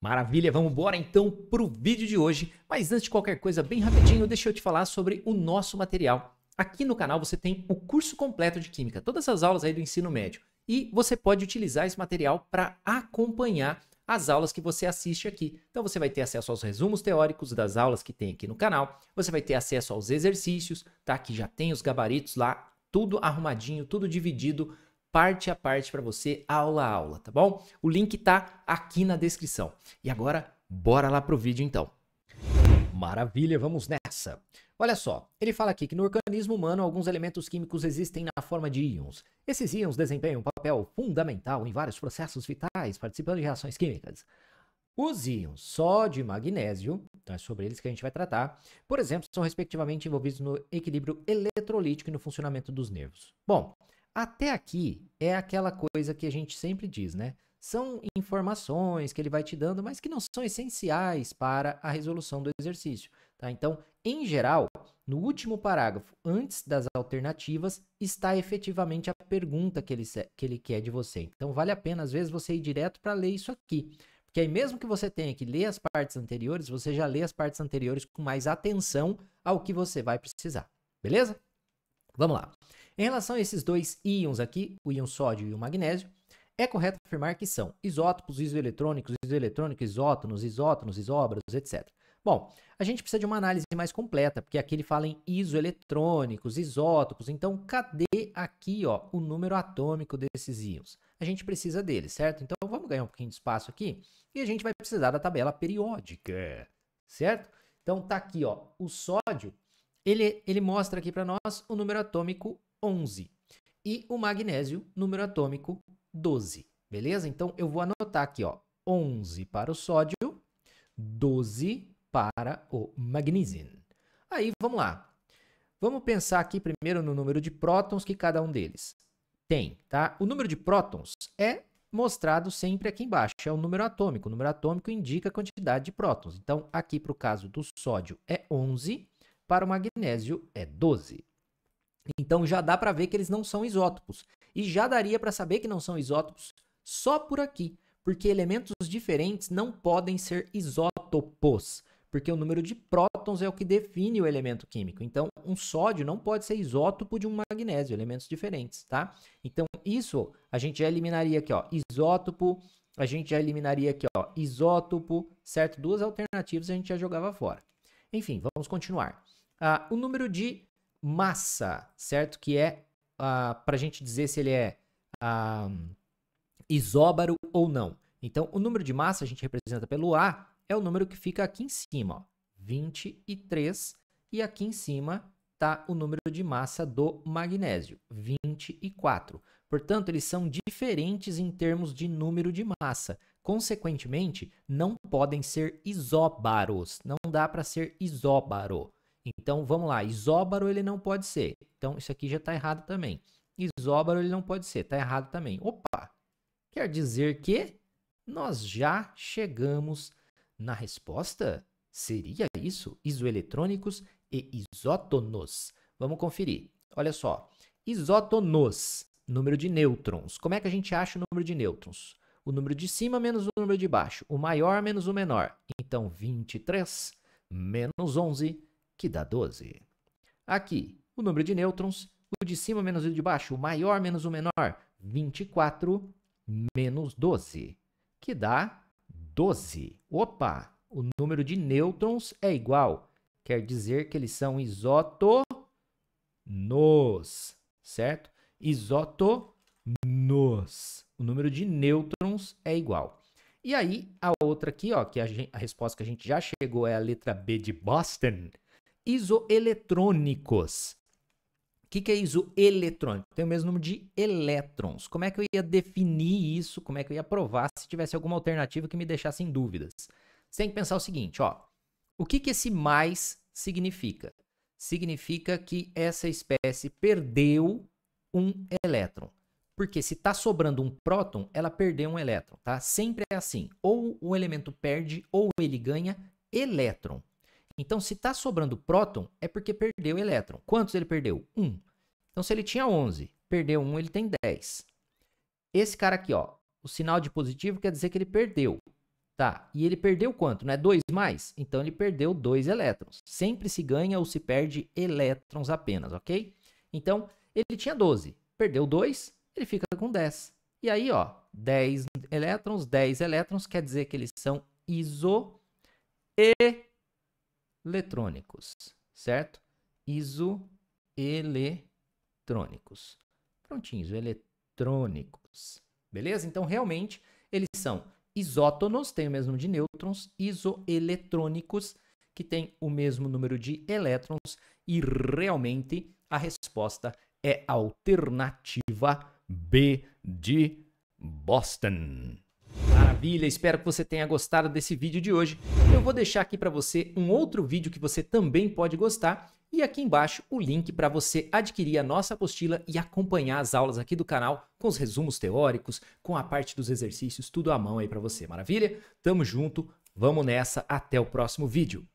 Maravilha, vamos embora então para o vídeo de hoje. Mas antes de qualquer coisa, bem rapidinho, deixa eu te falar sobre o nosso material. Aqui no canal você tem o curso completo de Química, todas as aulas aí do ensino médio. E você pode utilizar esse material para acompanhar as aulas que você assiste aqui. Então você vai ter acesso aos resumos teóricos das aulas que tem aqui no canal, você vai ter acesso aos exercícios, tá? Que já tem os gabaritos lá, tudo arrumadinho, tudo dividido parte a parte para você, aula a aula, tá bom? O link tá aqui na descrição. E agora, bora lá pro vídeo então. Maravilha, vamos nessa. Olha só, ele fala aqui que no organismo humano alguns elementos químicos existem na forma de íons. Esses íons desempenham um papel fundamental em vários processos vitais, participando de reações químicas. Os íons sódio e magnésio, então é sobre eles que a gente vai tratar, por exemplo, são respectivamente envolvidos no equilíbrio eletrolítico e no funcionamento dos nervos. Bom, até aqui é aquela coisa que a gente sempre diz, né? São informações que ele vai te dando, mas que não são essenciais para a resolução do exercício. Tá? Então, em geral, no último parágrafo, antes das alternativas, está efetivamente a pergunta que ele, que ele quer de você. Então, vale a pena, às vezes, você ir direto para ler isso aqui. Porque aí, mesmo que você tenha que ler as partes anteriores, você já lê as partes anteriores com mais atenção ao que você vai precisar. Beleza? Vamos lá. Em relação a esses dois íons aqui, o íon sódio e o magnésio, é correto afirmar que são isótopos, isoeletrônicos, isoeletrônicos, isótonos, isótonos, isóbaros, etc. Bom, a gente precisa de uma análise mais completa, porque aqui ele fala em isoeletrônicos, isótopos, então cadê aqui ó, o número atômico desses íons? A gente precisa deles, certo? Então vamos ganhar um pouquinho de espaço aqui e a gente vai precisar da tabela periódica, certo? Então tá aqui ó, o sódio, ele, ele mostra aqui para nós o número atômico 11. E o magnésio, número atômico 12. Beleza? Então eu vou anotar aqui, ó, 11 para o sódio, 12 para o magnésio. Aí vamos lá. Vamos pensar aqui primeiro no número de prótons que cada um deles tem, tá? O número de prótons é mostrado sempre aqui embaixo, é o número atômico. O número atômico indica a quantidade de prótons. Então, aqui para o caso do sódio é 11, para o magnésio é 12. Então já dá para ver que eles não são isótopos. E já daria para saber que não são isótopos só por aqui, porque elementos diferentes não podem ser isótopos, porque o número de prótons é o que define o elemento químico. Então, um sódio não pode ser isótopo de um magnésio, elementos diferentes, tá? Então, isso a gente já eliminaria aqui, ó, isótopo, a gente já eliminaria aqui, ó, isótopo, certo? Duas alternativas a gente já jogava fora. Enfim, vamos continuar. Ah, o número de massa, certo? Que é ah, para a gente dizer se ele é ah, isóbaro ou não. Então, o número de massa a gente representa pelo A, é o número que fica aqui em cima, ó, 23, e aqui em cima está o número de massa do magnésio, 24. Portanto, eles são diferentes em termos de número de massa. Consequentemente, não podem ser isóbaros. Não dá para ser isóbaro. Então vamos lá, isóbaro ele não pode ser. Então isso aqui já está errado também. Isóbaro ele não pode ser, está errado também. Opa, quer dizer que nós já chegamos na resposta? Seria isso? Isoeletrônicos e isótonos. Vamos conferir. Olha só, isótonos, número de nêutrons. Como é que a gente acha o número de nêutrons? O número de cima menos o número de baixo, o maior menos o menor. Então, 23 menos 11 que dá 12. Aqui, o número de nêutrons, o de cima menos o de baixo, o maior menos o menor, 24 menos 12, que dá 12. Opa, o número de nêutrons é igual, quer dizer que eles são isótonos, certo? Isótonos. O número de nêutrons é igual. E aí, a outra aqui, ó, que a, gente, a resposta que a gente já chegou é a letra B de Boston, isoeletrônicos. O que, que é isoeletrônico? Tem o mesmo número de elétrons. Como é que eu ia definir isso? Como é que eu ia provar se tivesse alguma alternativa que me deixasse em dúvidas? Você tem que pensar o seguinte, ó. O que, que esse mais significa? Significa que essa espécie perdeu um elétron. Porque se está sobrando um próton, ela perdeu um elétron, tá? Sempre é assim. Ou o elemento perde ou ele ganha elétron. Então, se está sobrando próton, é porque perdeu elétron. Quantos ele perdeu? Um. Então, se ele tinha 11, perdeu um, ele tem 10. Esse cara aqui, ó, o sinal de positivo quer dizer que ele perdeu. Tá, e ele perdeu quanto? Não é 2 mais? Então ele perdeu 2 elétrons. Sempre se ganha ou se perde elétrons apenas, ok? Então, ele tinha 12, perdeu 2, ele fica com 10. E aí, ó, 10 elétrons, 10 elétrons, quer dizer que eles são iso e eletrônicos, certo? Isoeletrônicos. Prontinho, isoeletrônicos. Beleza? Então, realmente, eles são isótonos, têm o mesmo número de nêutrons, isoeletrônicos, que têm o mesmo número de elétrons, e realmente a resposta é alternativa B de Boston. Maravilha, espero que você tenha gostado desse vídeo de hoje. Eu vou deixar aqui para você um outro vídeo que você também pode gostar e aqui embaixo o link para você adquirir a nossa apostila e acompanhar as aulas aqui do canal com os resumos teóricos, com a parte dos exercícios, tudo à mão aí para você. Maravilha? Tamo junto, vamos nessa, até o próximo vídeo.